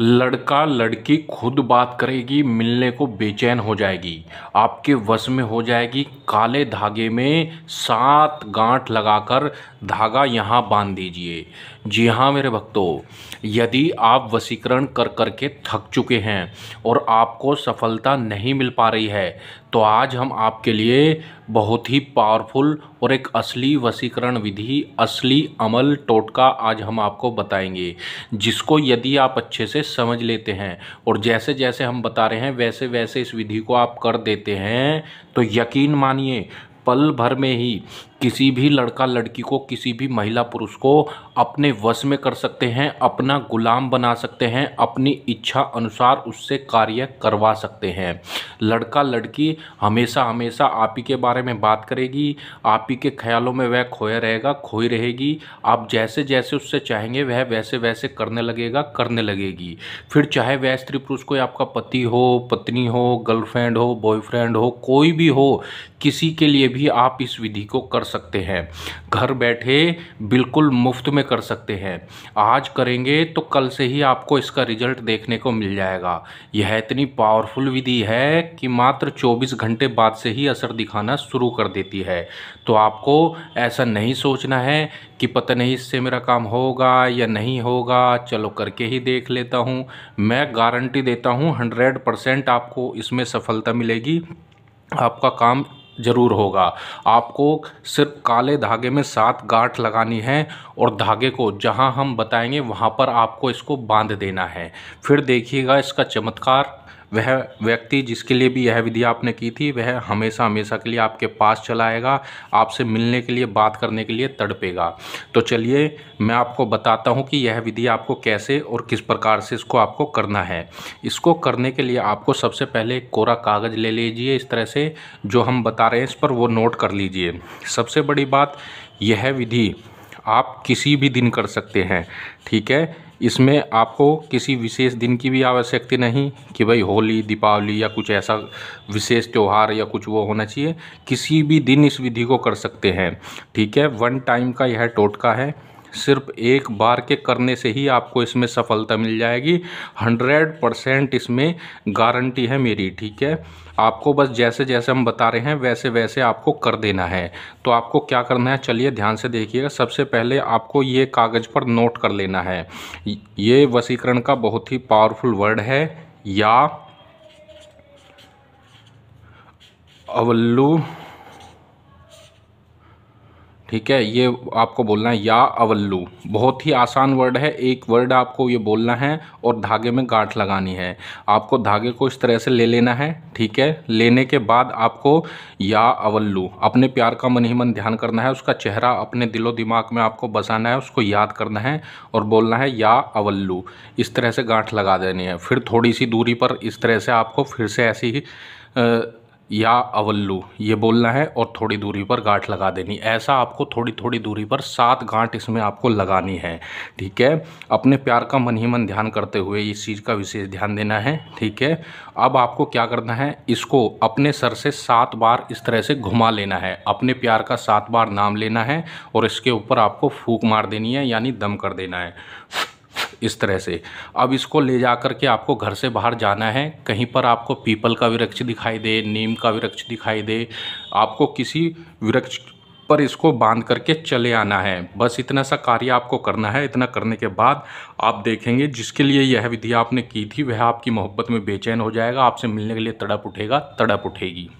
लड़का लड़की खुद बात करेगी मिलने को बेचैन हो जाएगी आपके वश में हो जाएगी काले धागे में सात गांठ लगाकर धागा यहाँ बांध दीजिए जी हाँ मेरे भक्तों यदि आप वसीकरण कर कर के थक चुके हैं और आपको सफलता नहीं मिल पा रही है तो आज हम आपके लिए बहुत ही पावरफुल और एक असली वसीकरण विधि असली अमल टोटका आज हम आपको बताएंगे जिसको यदि आप अच्छे से समझ लेते हैं और जैसे जैसे हम बता रहे हैं वैसे वैसे इस विधि को आप कर देते हैं तो यकीन मानिए पल भर में ही किसी भी लड़का लड़की को किसी भी महिला पुरुष को अपने वश में कर सकते हैं अपना गुलाम बना सकते हैं अपनी इच्छा अनुसार उससे कार्य करवा सकते हैं लड़का लड़की हमेशा हमेशा आप ही के बारे में बात करेगी आप ही के ख्यालों में वह खोया रहेगा खोई रहेगी आप जैसे जैसे उससे चाहेंगे वह वैसे वैसे करने लगेगा करने लगेगी फिर चाहे वह स्त्री पुरुष कोई आपका पति हो पत्नी हो गर्लफ्रेंड हो बॉयफ्रेंड हो कोई भी हो किसी के लिए भी आप इस विधि को कर सकते हैं घर बैठे बिल्कुल मुफ्त में कर सकते हैं आज करेंगे तो कल से ही आपको इसका रिजल्ट देखने को मिल जाएगा यह इतनी पावरफुल विधि है कि मात्र 24 घंटे बाद से ही असर दिखाना शुरू कर देती है तो आपको ऐसा नहीं सोचना है कि पता नहीं इससे मेरा काम होगा या नहीं होगा चलो करके ही देख लेता हूँ मैं गारंटी देता हूँ हंड्रेड परसेंट आपको इसमें सफलता मिलेगी आपका काम ज़रूर होगा आपको सिर्फ काले धागे में सात गांठ लगानी है और धागे को जहां हम बताएंगे वहां पर आपको इसको बांध देना है फिर देखिएगा इसका चमत्कार वह व्यक्ति जिसके लिए भी यह विधि आपने की थी वह हमेशा हमेशा के लिए आपके पास चला आएगा आपसे मिलने के लिए बात करने के लिए तड़पेगा तो चलिए मैं आपको बताता हूँ कि यह विधि आपको कैसे और किस प्रकार से इसको आपको करना है इसको करने के लिए आपको सबसे पहले कोरा कागज़ ले लीजिए इस तरह से जो हम बता रहे हैं इस पर वो नोट कर लीजिए सबसे बड़ी बात यह विधि आप किसी भी दिन कर सकते हैं ठीक है इसमें आपको किसी विशेष दिन की भी आवश्यकता नहीं कि भाई होली दीपावली या कुछ ऐसा विशेष त्यौहार या कुछ वो होना चाहिए किसी भी दिन इस विधि को कर सकते हैं ठीक है वन टाइम का यह टोटका है सिर्फ एक बार के करने से ही आपको इसमें सफलता मिल जाएगी हंड्रेड परसेंट इसमें गारंटी है मेरी ठीक है आपको बस जैसे जैसे हम बता रहे हैं वैसे वैसे आपको कर देना है तो आपको क्या करना है चलिए ध्यान से देखिएगा सबसे पहले आपको ये कागज़ पर नोट कर लेना है ये वसीकरण का बहुत ही पावरफुल वर्ड है या अवल्लू ठीक है ये आपको बोलना है या अवल्लू बहुत ही आसान वर्ड है एक वर्ड आपको ये बोलना है और धागे में गांठ लगानी है आपको धागे को इस तरह से ले लेना है ठीक है लेने के बाद आपको या अवल्लू अपने प्यार का मन ही मन ध्यान करना है उसका चेहरा अपने दिलो दिमाग में आपको बसाना है उसको याद करना है और बोलना है या अवल्लू इस तरह से गांठ लगा देनी है फिर थोड़ी सी दूरी पर इस तरह से आपको फिर से ऐसी ही या अवल्लू ये बोलना है और थोड़ी दूरी पर गांठ लगा देनी ऐसा आपको थोड़ी थोड़ी दूरी पर सात गांठ इसमें आपको लगानी है ठीक है अपने प्यार का मन ही मन ध्यान करते हुए इस चीज़ का विशेष ध्यान देना है ठीक है अब आपको क्या करना है इसको अपने सर से सात बार इस तरह से घुमा लेना है अपने प्यार का सात बार नाम लेना है और इसके ऊपर आपको फूक मार देनी है यानी दम कर देना है इस तरह से अब इसको ले जा कर के आपको घर से बाहर जाना है कहीं पर आपको पीपल का वृक्ष दिखाई दे नीम का वृक्ष दिखाई दे आपको किसी वृक्ष पर इसको बांध करके चले आना है बस इतना सा कार्य आपको करना है इतना करने के बाद आप देखेंगे जिसके लिए यह विधि आपने की थी वह आपकी मोहब्बत में बेचैन हो जाएगा आपसे मिलने के लिए तड़प उठेगा तड़प उठेगी